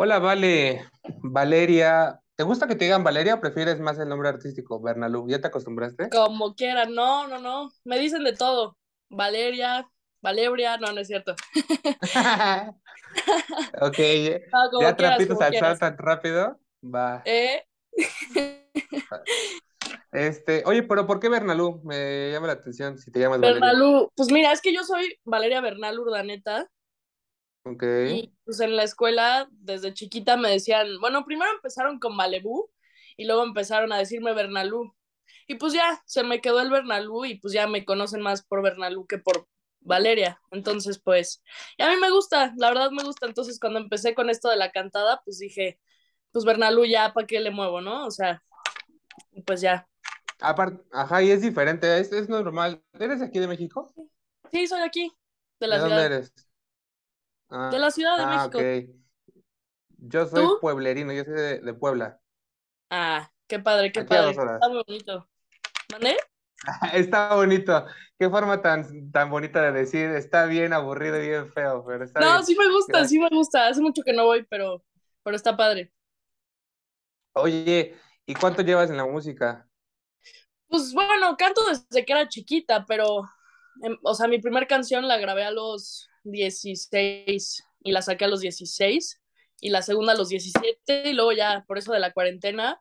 Hola, Vale, Valeria. ¿Te gusta que te digan Valeria o prefieres más el nombre artístico, Bernalú? ¿Ya te acostumbraste? Como quiera, no, no, no. Me dicen de todo. Valeria, Valeria, no, no es cierto. ok, ah, ya al rápido. Va. Eh. Este, oye, pero ¿por qué Bernalú? Me llama la atención si te llamas Bernalú. Pues mira, es que yo soy Valeria Bernal Urdaneta y pues en la escuela, desde chiquita me decían, bueno, primero empezaron con Malebú y luego empezaron a decirme Bernalú. Y pues ya, se me quedó el Bernalú y pues ya me conocen más por Bernalú que por Valeria. Entonces, pues, y a mí me gusta, la verdad me gusta. Entonces, cuando empecé con esto de la cantada, pues dije, pues Bernalú ya, ¿para qué le muevo, no? O sea, pues ya. Aparte, ajá, y es diferente, es, es normal. ¿Eres aquí de México? Sí, soy aquí, de la ¿De ¿Dónde eres? Ah, de la Ciudad de ah, México. Yo soy pueblerino, yo soy de, Puebla. Ah, qué padre, qué padre. Está muy bonito. ¿Mané? Está bonito. Qué forma tan, tan bonita de decir, está bien aburrido y bien feo. Pero está no, sí me gusta, sí me gusta. Hace mucho que no voy, pero, pero está padre. Oye, ¿y cuánto llevas en la música? Pues bueno, canto desde que era chiquita, pero, em, o sea, mi primera canción la grabé a los 16 y la saqué a los 16 y la segunda a los 17 y luego ya por eso de la cuarentena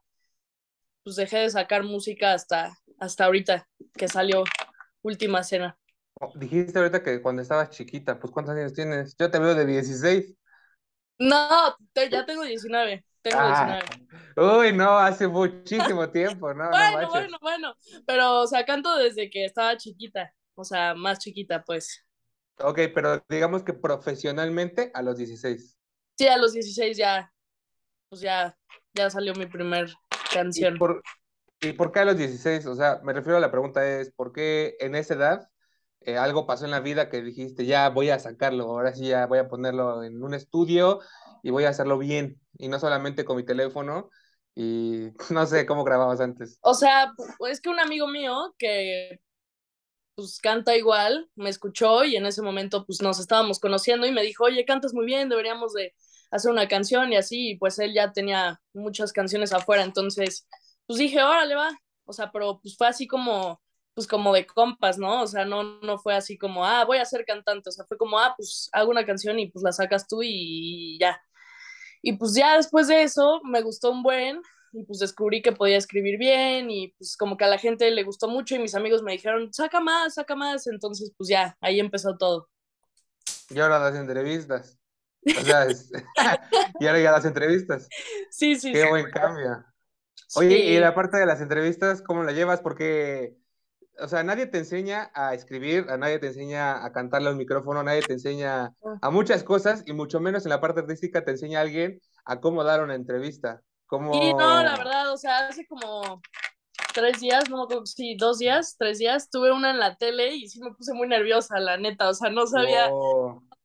pues dejé de sacar música hasta hasta ahorita que salió Última Cena. Oh, dijiste ahorita que cuando estabas chiquita, pues ¿cuántos años tienes? Yo te veo de 16. No, ya tengo 19. Tengo 19. Ah. Uy, no, hace muchísimo tiempo, ¿no? bueno, bueno, bueno. Pero o sea, canto desde que estaba chiquita, o sea, más chiquita, pues. Ok, pero digamos que profesionalmente a los 16. Sí, a los 16 ya, pues ya, ya salió mi primer canción. ¿Y por, qué a los 16? O sea, me refiero a la pregunta es, ¿por qué en esa edad eh, algo pasó en la vida que dijiste, ya voy a sacarlo, ahora sí ya voy a ponerlo en un estudio y voy a hacerlo bien, y no solamente con mi teléfono, y no sé cómo grababas antes. O sea, es que un amigo mío que pues canta igual, me escuchó y en ese momento pues nos estábamos conociendo y me dijo, oye, cantas muy bien, deberíamos de hacer una canción y así, pues él ya tenía muchas canciones afuera, entonces pues dije, órale va, o sea, pero pues fue así como, pues como de compas, ¿no? O sea, no, no fue así como, ah, voy a ser cantante, o sea, fue como, ah, pues hago una canción y pues la sacas tú y ya. Y pues ya después de eso me gustó un buen, y pues descubrí que podía escribir bien y pues como que a la gente le gustó mucho y mis amigos me dijeron, saca más, saca más, entonces pues ya, ahí empezó todo. Y ahora las entrevistas. O sea, y ahora ya las entrevistas. Sí, sí. Qué buen cambio. Oye, y la parte de las entrevistas, ¿cómo la llevas? Porque, o sea, nadie te enseña a escribir, a nadie te enseña a cantarle un micrófono, nadie te enseña ah. a muchas cosas y mucho menos en la parte artística te enseña a alguien a cómo dar una entrevista y no, la verdad, o sea, hace como tres días, no, sí, dos días, tres días, tuve una en la tele y sí me puse muy nerviosa, la neta, o sea, no sabía,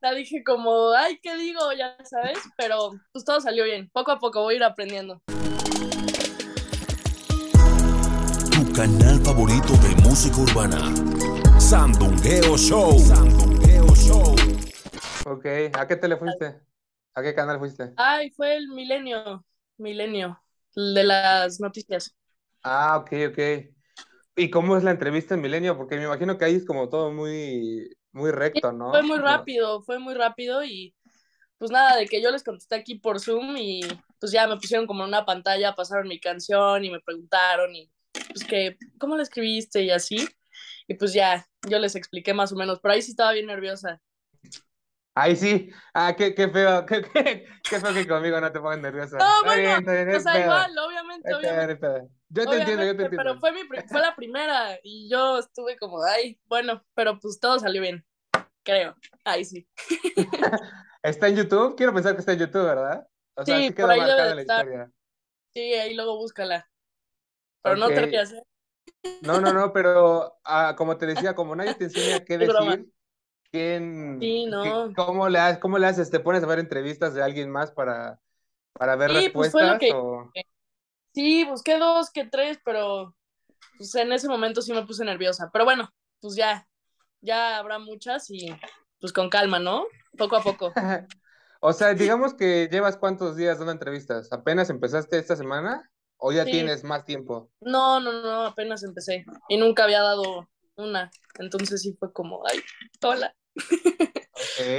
la dije como, ay, ¿qué digo? Ya sabes, pero pues todo salió bien, poco a poco voy a ir aprendiendo. Tu canal favorito de música urbana, Sandungueo Show. Sandungueo Show. Ok, ¿a qué tele fuiste? ¿A qué canal fuiste? Ay, fue el Milenio. Milenio, de las noticias. Ah, ok, ok. ¿Y cómo es la entrevista en Milenio? Porque me imagino que ahí es como todo muy, muy recto, ¿no? Fue muy rápido, fue muy rápido y pues nada, de que yo les contesté aquí por Zoom y pues ya me pusieron como en una pantalla, pasaron mi canción y me preguntaron y pues que, ¿cómo la escribiste? Y así. Y pues ya, yo les expliqué más o menos, pero ahí sí estaba bien nerviosa. Ahí sí. Ah, qué, qué feo. Qué, qué, feo que conmigo no te pongas nerviosa. No, bueno. Bien, igual, obviamente, obviamente. yo te entiendo, yo te entiendo. Pero fue, mi, fue la primera y yo estuve como, ay, bueno, pero pues todo salió bien. Creo. Ahí sí. ¿Está en YouTube? Quiero pensar que está en YouTube, ¿verdad? O sea, sí, por ahí debe la estar. historia. Sí, ahí luego búscala. Pero no te rías. ¿eh? No, no, no, pero ah, como te decía, como nadie te enseña qué decir ¿Quién? Sí, no. ¿Cómo le haces? ¿Cómo le haces? ¿Te pones a ver entrevistas de alguien más para, para ver sí, pues, respuestas? Sí, busqué dos que tres, pero pues en ese momento sí me puse nerviosa. Pero bueno, pues ya, ya habrá muchas y pues con calma, ¿no? Poco a poco. o sea, digamos que llevas cuántos días dando entrevistas. ¿Apenas empezaste esta semana? ¿O ya tienes más tiempo? No, no, no, apenas empecé. Y nunca había dado una. Entonces sí fue como, ay, hola.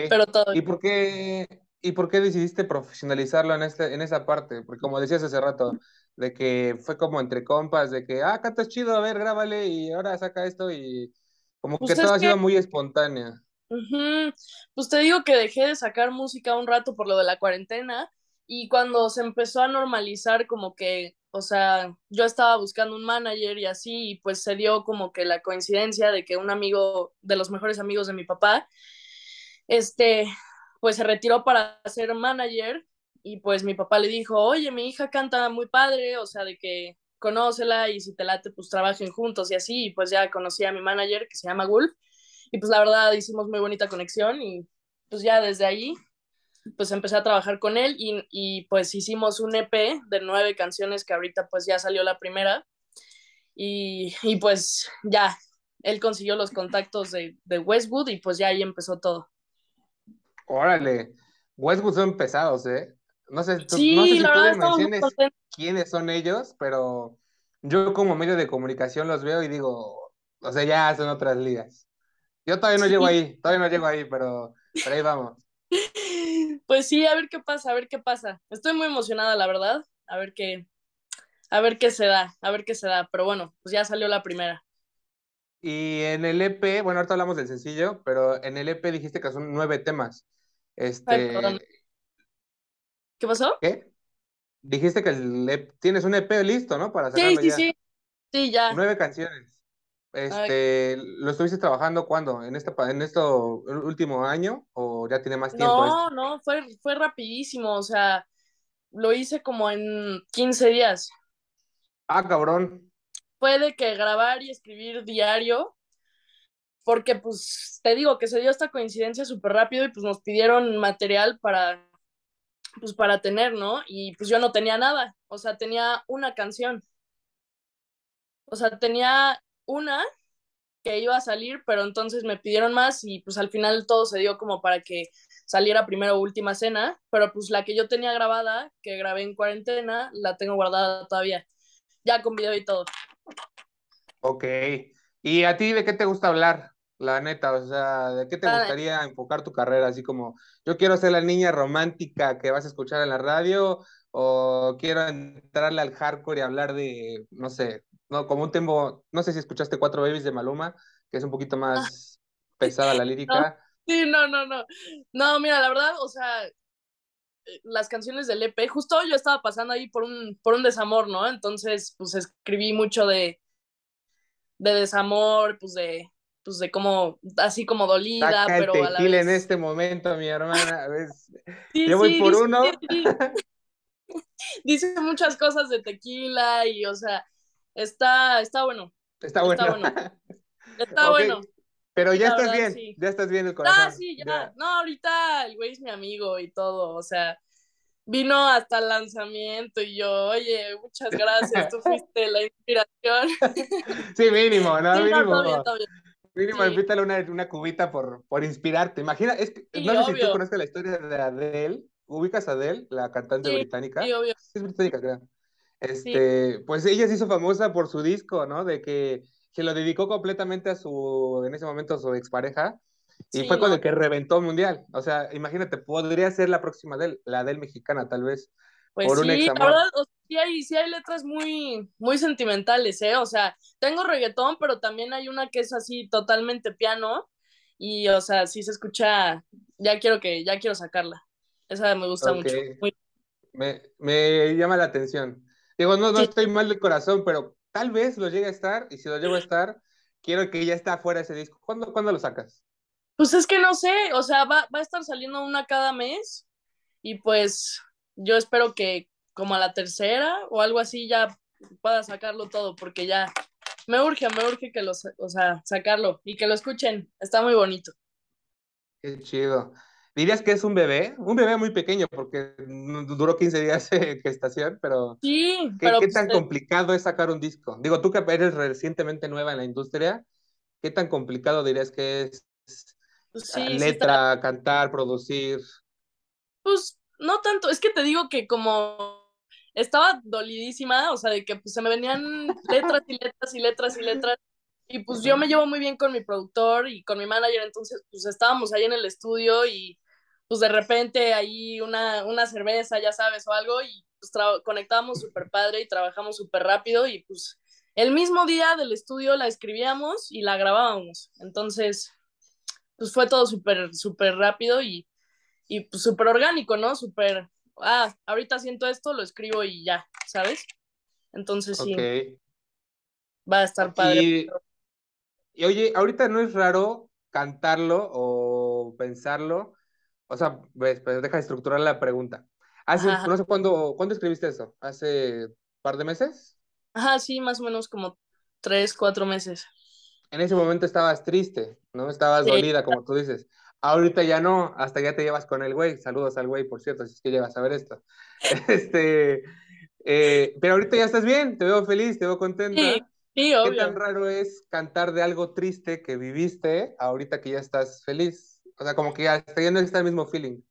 Pero todo. ¿Y por qué ¿Y por qué decidiste profesionalizarlo en, este, en esa parte? Porque como decías hace rato, de que fue como entre compas, de que, ah, acá está chido, a ver, grábale y ahora saca esto y como pues que todo ha sido muy espontánea. Pues te digo que dejé de sacar música un rato por lo de la cuarentena y cuando se empezó a normalizar, como que, o sea, yo estaba buscando un manager y así, y pues se dio como que la coincidencia de que un amigo, de los mejores amigos de mi papá, este, pues se retiró para ser manager y pues mi papá le dijo, oye, mi hija canta muy padre, o sea, de que conócela y si te late, pues trabajen juntos y así, y pues ya conocí a mi manager que se llama Wolf, y pues la verdad hicimos muy bonita conexión y pues ya desde ahí pues empecé a trabajar con él y, pues hicimos un EP de nueve canciones que ahorita pues ya salió la primera y, pues ya, él consiguió los contactos de, Westwood y pues ya ahí empezó todo. Órale, Westwood son pesados, ¿eh? No sé, no sé si tú quiénes son ellos, pero yo como medio de comunicación los veo y digo, o sea, ya son otras ligas. Yo todavía no llego ahí, todavía no llego ahí, pero, pero ahí vamos. Pues sí, a ver qué pasa, a ver qué pasa. Estoy muy emocionada, la verdad. A ver qué, a ver qué se da, a ver qué se da. Pero bueno, pues ya salió la primera. Y en el EP, bueno, ahorita hablamos del sencillo, pero en el EP dijiste que son nueve temas. Este. ¿Qué pasó? ¿Qué? Dijiste que el e tienes un EP listo, ¿no? Para sacarlo sí, sí, sí. Sí, ya. Nueve canciones. Este, ¿Lo estuviste trabajando cuándo? ¿En este, en esto último año o ya tiene más tiempo? No, no, fue, fue rapidísimo, o sea, lo hice como en 15 días. Ah, cabrón. Puede que grabar y escribir diario, porque pues te digo que se dio esta coincidencia súper rápido y pues nos pidieron material para, pues para tener, ¿no? Y pues yo no tenía nada, o sea, tenía una canción. O sea, tenía una que iba a salir, pero entonces me pidieron más y pues al final todo se dio como para que saliera primero Última Cena, pero pues la que yo tenía grabada, que grabé en cuarentena, la tengo guardada todavía, ya con video y todo. Ok, ¿y a ti de qué te gusta hablar? La neta, o sea, ¿de qué te ah. gustaría enfocar tu carrera? Así como, yo quiero ser la niña romántica que vas a escuchar en la radio, o quiero entrarle al hardcore y hablar de, no sé, como un tempo, no sé si escuchaste Cuatro Babies de Maluma, que es un poquito ah, más pesada la lírica. sí, no, no, no. No, mira, la verdad, o sea, eh, las canciones del EP, justo yo estaba pasando ahí por un, por un desamor, ¿no? Entonces, pues escribí mucho de, de desamor, pues de, pues de como, así como dolida, pero a la en este momento, mi hermana. yo voy por uno. dice muchas cosas de tequila y, o sea, Está, está bueno. Está bueno. Está bueno. Está bueno. Pero ya estás bien, ya estás bien el ah, corazón. Ah, sí, ya. No, ahorita el güey es mi amigo y todo, o sea, vino hasta el lanzamiento y yo, oye, muchas gracias, tú fuiste la inspiración. sí, mínimo, ¿no? mínimo. Mínimo, invítale una, una, cubita por, por inspirarte. Imagina, es que, no sé si tú conoces la historia de Adele. ¿Ubicas a Adele, la cantante británica? Sí, obvio. Es británica, creo. Este, pues ella se hizo famosa por su disco, ¿no? De que se lo dedicó completamente a su, en ese momento, a su expareja. Y fue con el que reventó mundial. O sea, imagínate, podría ser la próxima de él, la del mexicana, tal vez. Pues sí, la verdad, sí, hay, sí hay, letras muy, muy sentimentales, ¿eh? O sea, tengo reggaetón, pero también hay una que es así totalmente piano. Y, o sea, sí se escucha, ya quiero que, ya quiero sacarla. Esa me gusta mucho. Me, me llama la atención. Digo, no, no estoy mal de corazón, pero tal vez lo llegue a estar y si lo llevo a estar, quiero que ya está afuera ese disco. ¿Cuándo, lo sacas? Pues es que no sé, o sea, va, a estar saliendo una cada mes y pues yo espero que como a la tercera o algo así ya pueda sacarlo todo porque ya me urge, me urge que lo, o sea, sacarlo y que lo escuchen, está muy bonito. Qué chido. ¿Dirías que es un bebé? Un bebé muy pequeño, porque duró 15 días de gestación, pero. Sí, ¿qué, pero, ¿qué pues tan complicado es sacar un disco? Digo, tú que eres recientemente nueva en la industria, ¿qué tan complicado dirías que es pues letra, cantar, producir? Pues no tanto, es que te digo que como estaba dolidísima, o sea, de que pues, se me venían letras y letras y letras y letras. Y pues yo me llevo muy bien con mi productor y con mi manager, entonces pues estábamos ahí en el estudio y pues de repente ahí una, una cerveza, ya sabes, o algo, y pues conectábamos súper padre y trabajamos súper rápido y pues el mismo día del estudio la escribíamos y la grabábamos. Entonces, pues fue todo súper, súper rápido y, y pues súper orgánico, ¿no? Súper, ah, ahorita siento esto, lo escribo y ya, ¿sabes? Entonces sí. Va a estar padre. y oye, ahorita no es raro cantarlo o pensarlo o sea, pues deja de estructurar la pregunta. Hace, no sé cuándo, ¿cuándo escribiste eso? ¿Hace un par de meses? Ajá, sí, más o menos como tres, cuatro meses. En ese momento estabas triste, ¿no? Estabas dolida, como tú dices. Ahorita ya no, hasta ya te llevas con el güey. Saludos al güey, por cierto, si es que llevas a ver esto. Este, eh, pero ahorita ya estás bien, te veo feliz, te veo contenta. Sí, sí, ¿Qué tan raro es cantar de algo triste que viviste ahorita que ya estás feliz? O sea, como que ya no está el mismo feeling.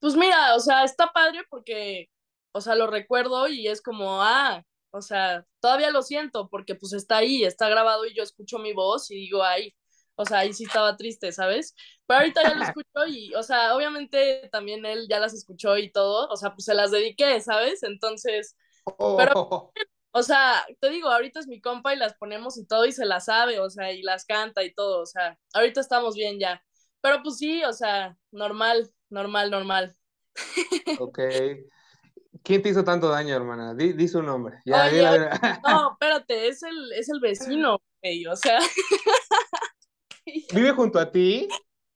Pues mira, o sea, está padre porque, o sea, lo recuerdo y es como, ah, o sea, todavía lo siento porque pues está ahí, está grabado y yo escucho mi voz y digo, ay, o sea, ahí sí estaba triste, ¿sabes? Pero ahorita ya lo escucho y, o sea, obviamente también él ya las escuchó y todo, o sea, pues se las dediqué, ¿sabes? Entonces, pero, o sea, te digo, ahorita es mi compa y las ponemos y todo y se las sabe, o sea, y las canta y todo, o sea, ahorita estamos bien ya. Pero pues sí, o sea, normal, normal, normal. Ok. ¿Quién te hizo tanto daño, hermana? Di, su nombre. Ya, No, espérate, es el, es el vecino, güey, o sea. ¿Vive junto a ti?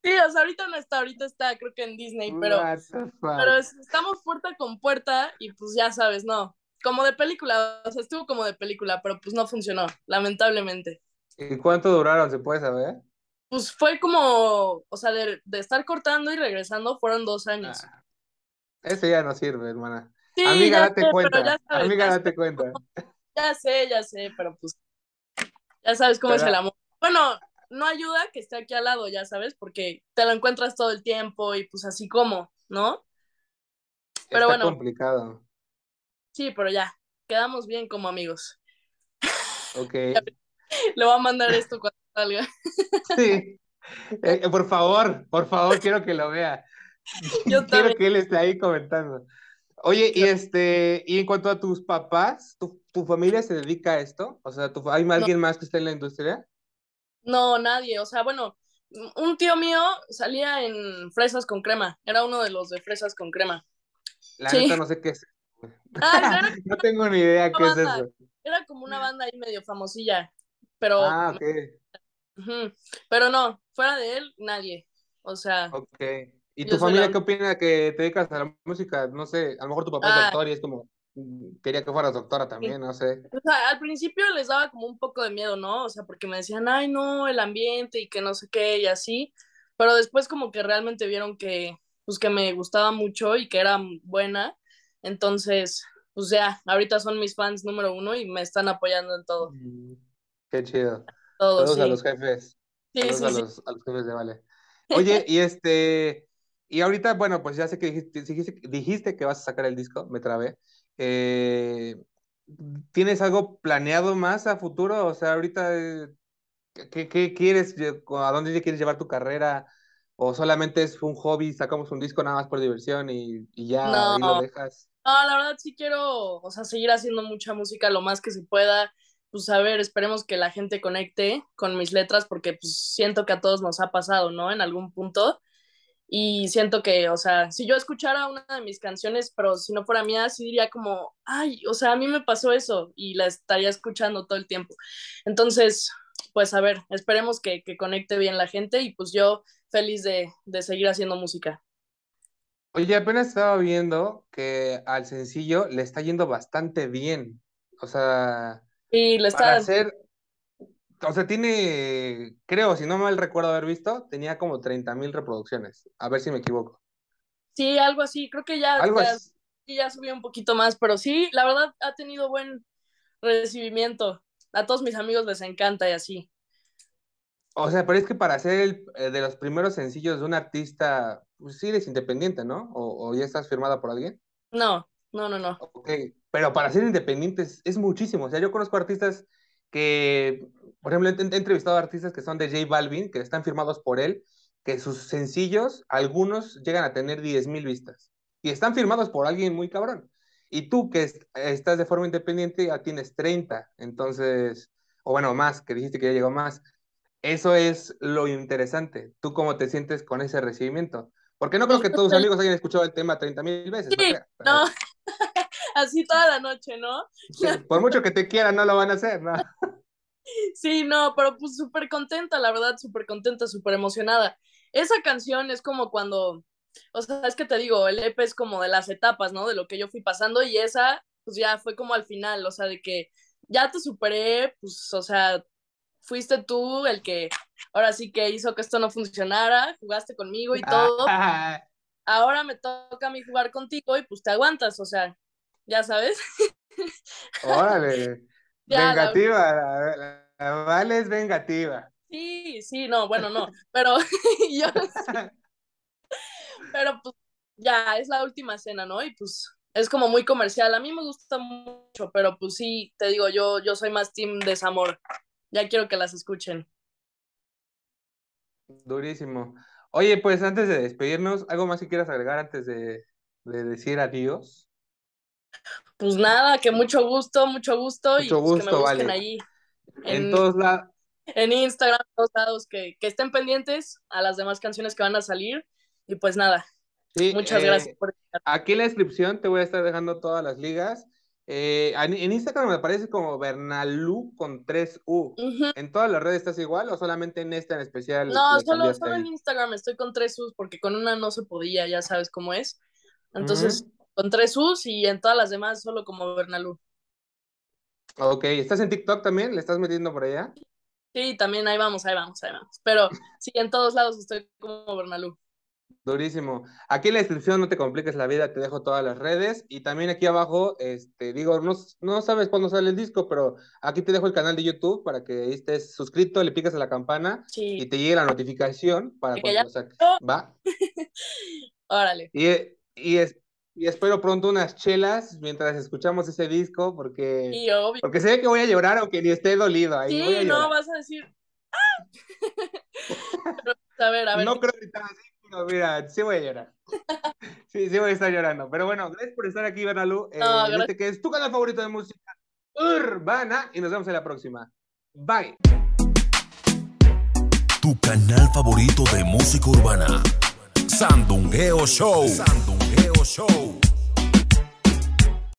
Sí, o sea, ahorita no está, ahorita está, creo que en Disney, pero, pero estamos puerta con puerta y pues ya sabes, no, como de película, o sea, estuvo como de película, pero pues no funcionó, lamentablemente. ¿Y cuánto duraron, se puede saber? pues fue como, o sea, de, estar cortando y regresando fueron dos años. Ah. ese ya no sirve, hermana. Amiga, date cuenta. Amiga, date cuenta. Ya sé, ya sé, pero pues ya sabes cómo es el amor. Bueno, no ayuda que esté aquí al lado, ya sabes, porque te lo encuentras todo el tiempo y pues así como, ¿no? Pero bueno. complicado. Sí, pero ya, quedamos bien como amigos. Ok. Le voy a mandar esto cuando Sí. Eh, eh, por favor, por favor, quiero que lo vea. Yo quiero que él esté ahí comentando. Oye, y este, y en cuanto a tus papás, ¿tu, familia se dedica a esto? O sea, ¿tu, ¿hay alguien más que esté en la industria? No, nadie. O sea, bueno, un tío mío salía en Fresas con Crema. Era uno de los de Fresas con Crema. La neta no sé qué es. Ah, no tengo ni idea qué es eso. Era como una banda ahí medio famosilla, pero ah, pero no, fuera de él, nadie. O sea. ¿Y tu familia qué opina que te dedicas a la música? No sé, a lo mejor tu papá es ah. doctor y es como, mm, quería que fueras doctora también, no sé. O sea, al principio les daba como un poco de miedo, ¿no? O sea, porque me decían, ay, no, el ambiente y que no sé qué y así. Pero después como que realmente vieron que, pues que me gustaba mucho y que era buena. Entonces, pues ya, ahorita son mis fans número uno y me están apoyando en todo. Mm, qué chido. Todos, a los jefes. a, los, jefes de Vale. Oye, y este, y ahorita, bueno, pues ya sé que dijiste, que vas a sacar el disco, me trabé. Eh, ¿Tienes algo planeado más a futuro? O sea, ahorita, eh, ¿qué, quieres? ¿A dónde quieres llevar tu carrera? ¿O solamente es un hobby, sacamos un disco nada más por diversión y, ya lo dejas? No, la verdad sí quiero, o sea, seguir haciendo mucha música lo más que se pueda pues a ver, esperemos que la gente conecte con mis letras porque pues siento que a todos nos ha pasado, ¿no? En algún punto. Y siento que, o sea, si yo escuchara una de mis canciones, pero si no fuera mía, así diría como, ay, o sea, a mí me pasó eso y la estaría escuchando todo el tiempo. Entonces, pues a ver, esperemos que, que conecte bien la gente y pues yo feliz de, de seguir haciendo música. Oye, apenas estaba viendo que al sencillo le está yendo bastante bien. O sea, y lo está. Para hacer, o sea, tiene, creo, si no mal recuerdo haber visto, tenía como 30 mil reproducciones. A ver si me equivoco. Sí, algo así. Creo que ya, ya, subió un poquito más, pero sí, la verdad ha tenido buen recibimiento. A todos mis amigos les encanta y así. O sea, pero es que para ser eh, de los primeros sencillos de un artista, pues sí eres independiente, ¿no? ¿O, ¿O ya estás firmada por alguien? No, no, no, no. Ok, pero para ser independientes es muchísimo. O sea, yo conozco artistas que, por ejemplo, he, entrevistado a artistas que son de J Balvin, que están firmados por él, que sus sencillos, algunos llegan a tener 10.000 vistas y están firmados por alguien muy cabrón. Y tú que estás de forma independiente ya tienes 30, entonces, o bueno, más, que dijiste que ya llegó más. Eso es lo interesante. ¿Tú cómo te sientes con ese recibimiento? Porque no creo que todos tus amigos hayan escuchado el tema 30 mil veces. Sí, así toda la noche, ¿no? por mucho que te quieran, no lo van a hacer, ¿no? Sí, no, pero pues súper contenta, la verdad, súper contenta, súper emocionada. Esa canción es como cuando, o sea, es que te digo, el EP es como de las etapas, ¿no? De lo que yo fui pasando y esa, pues ya fue como al final, o sea, de que ya te superé, pues, o sea, fuiste tú el que ahora sí que hizo que esto no funcionara, jugaste conmigo y ah, todo. Ahora me toca a mí jugar contigo y pues te aguantas, o sea, ya sabes. Órale. vengativa, la... Vale es vengativa. Sí, sí, no, bueno, no, pero yo... pero pues ya es la última cena, ¿no? Y pues es como muy comercial. A mí me gusta mucho, pero pues sí, te digo, yo, yo soy más team desamor. Ya quiero que las escuchen. Durísimo. Oye, pues antes de despedirnos, ¿algo más que quieras agregar antes de, de decir adiós? Pues nada, que mucho gusto, mucho gusto mucho y pues gusto, que me busquen vale. allí. En, todos lados. En Instagram, todos lados, que, que, estén pendientes a las demás canciones que van a salir. Y pues nada, muchas eh, gracias por Aquí en la descripción te voy a estar dejando todas las ligas. Eh, en Instagram me aparece como Bernalú con 3U. ¿En todas las redes estás igual o solamente en esta en especial? No, solo, en Instagram estoy con 3U porque con una no se podía, ya sabes cómo es. Entonces, con tres U's y en todas las demás solo como Bernalú. Ok, ¿estás en TikTok también? ¿Le estás metiendo por allá? Sí, también ahí vamos, ahí vamos, ahí vamos. Pero sí, en todos lados estoy como Bernalú. Durísimo. Aquí en la descripción no te compliques la vida, te dejo todas las redes y también aquí abajo, este, digo, no, sabes cuándo sale el disco, pero aquí te dejo el canal de YouTube para que estés suscrito, le picas a la campana y te llegue la notificación para cuando ya... va. Órale. Y, y es, y espero pronto unas chelas mientras escuchamos ese disco, porque, porque sé que voy a llorar aunque ni esté dolido. Ahí sí, no, vas a decir. Ah". Pues, a ver, a ver. No creo que esté así, pero mira, sí voy a llorar. sí, sí voy a estar llorando. Pero bueno, gracias por estar aquí, Bernalú. Eh, que es tu canal favorito de música urbana y nos vemos en la próxima. Bye. Tu canal favorito de música urbana. Sandungueo Show. Sandungueo. show.